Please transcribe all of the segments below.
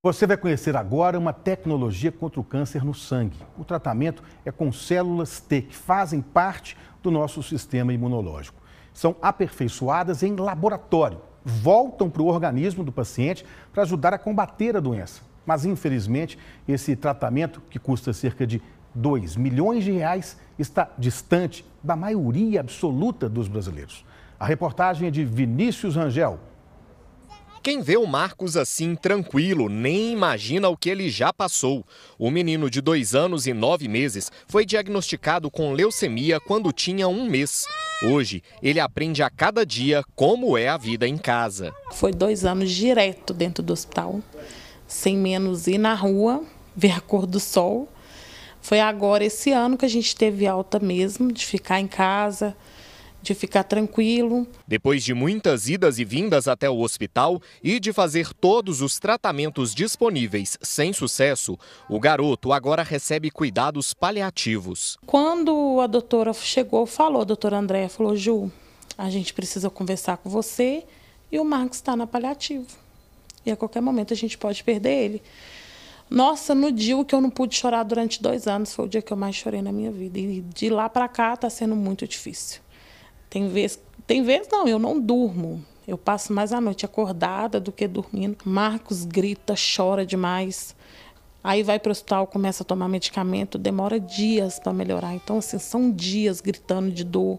Você vai conhecer agora uma tecnologia contra o câncer no sangue. O tratamento é com células T, que fazem parte do nosso sistema imunológico. São aperfeiçoadas em laboratório, voltam para o organismo do paciente para ajudar a combater a doença. Mas, infelizmente, esse tratamento, que custa cerca de 2 milhões de reais, está distante da maioria absoluta dos brasileiros. A reportagem é de Vinícius Rangel. Quem vê o Marcos assim tranquilo nem imagina o que ele já passou. O menino de dois anos e nove meses foi diagnosticado com leucemia quando tinha um mês. Hoje, ele aprende a cada dia como é a vida em casa. Foi dois anos direto dentro do hospital, sem menos ir na rua, ver a cor do sol. Foi agora esse ano que a gente teve alta mesmo, de ficar em casa, de ficar tranquilo. Depois de muitas idas e vindas até o hospital e de fazer todos os tratamentos disponíveis sem sucesso, o garoto agora recebe cuidados paliativos. Quando a doutora chegou, falou, a doutora Andréa, falou, Ju, a gente precisa conversar com você e o Marcos está na paliativo. E a qualquer momento a gente pode perder ele. Nossa, no dia que eu não pude chorar durante dois anos, foi o dia que eu mais chorei na minha vida. E de lá para cá está sendo muito difícil. Tem vezes, tem vezes não, eu não durmo. Eu passo mais a noite acordada do que dormindo. Marcos grita, chora demais. Aí vai para o hospital, começa a tomar medicamento, demora dias para melhorar. Então, assim, são dias gritando de dor.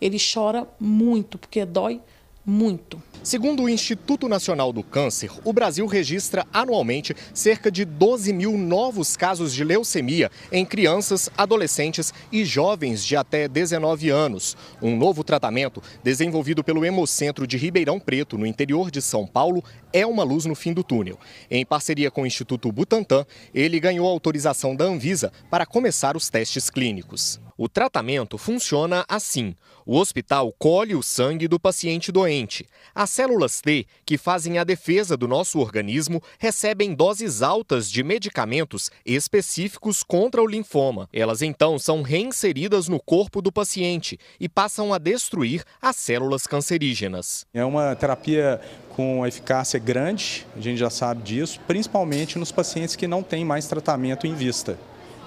Ele chora muito, porque dói muito. Segundo o Instituto Nacional do Câncer, o Brasil registra anualmente cerca de 12 mil novos casos de leucemia em crianças, adolescentes e jovens de até 19 anos. Um novo tratamento desenvolvido pelo Hemocentro de Ribeirão Preto, no interior de São Paulo, é uma luz no fim do túnel. Em parceria com o Instituto Butantan, ele ganhou autorização da Anvisa para começar os testes clínicos. O tratamento funciona assim: o hospital colhe o sangue do paciente doente. As células T, que fazem a defesa do nosso organismo, recebem doses altas de medicamentos específicos contra o linfoma. Elas então são reinseridas no corpo do paciente e passam a destruir as células cancerígenas. É uma terapia com eficácia grande, a gente já sabe disso, principalmente nos pacientes que não têm mais tratamento em vista.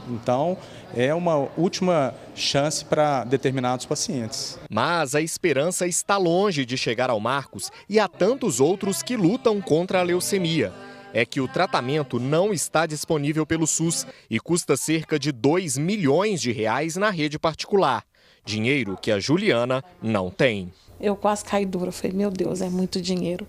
Então, é uma última chance para determinados pacientes. Mas a esperança está longe de chegar ao Marcos e a tantos outros que lutam contra a leucemia é que o tratamento não está disponível pelo SUS e custa cerca de 2 milhões de reais na rede particular. Dinheiro que a Juliana não tem. Eu quase caí dura, falei, meu Deus, é muito dinheiro.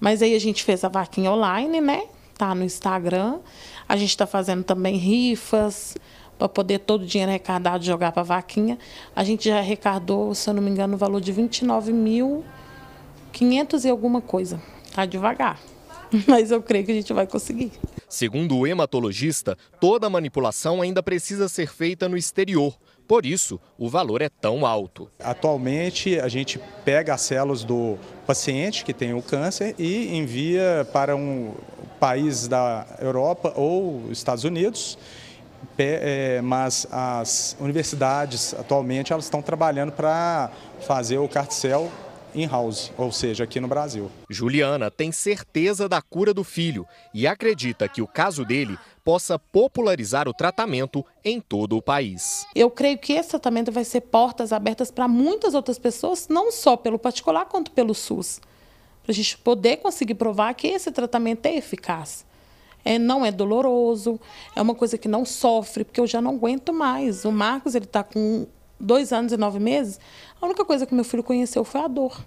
Mas aí a gente fez a vaquinha online, né? tá no Instagram. A gente está fazendo também rifas para poder todo o dinheiro arrecadado jogar para a vaquinha. A gente já arrecadou, se eu não me engano, o valor de 29.500 e alguma coisa. Tá devagar, mas eu creio que a gente vai conseguir. Segundo o hematologista, toda manipulação ainda precisa ser feita no exterior. Por isso, o valor é tão alto. Atualmente, a gente pega as células do paciente que tem o câncer e envia para um países da Europa ou Estados Unidos, é, mas as universidades atualmente elas estão trabalhando para fazer o cartel in-house, ou seja, aqui no Brasil. Juliana tem certeza da cura do filho e acredita que o caso dele possa popularizar o tratamento em todo o país. Eu creio que esse tratamento vai ser portas abertas para muitas outras pessoas, não só pelo particular quanto pelo SUS para a gente poder conseguir provar que esse tratamento é eficaz. É, não é doloroso, é uma coisa que não sofre, porque eu já não aguento mais. O Marcos, ele está com dois anos e nove meses, a única coisa que meu filho conheceu foi a dor.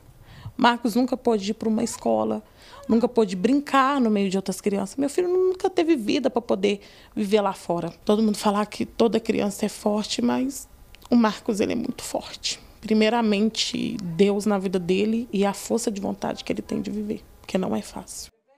Marcos nunca pôde ir para uma escola, nunca pôde brincar no meio de outras crianças. Meu filho nunca teve vida para poder viver lá fora. Todo mundo fala que toda criança é forte, mas o Marcos ele é muito forte primeiramente Deus na vida dele e a força de vontade que ele tem de viver, porque não é fácil.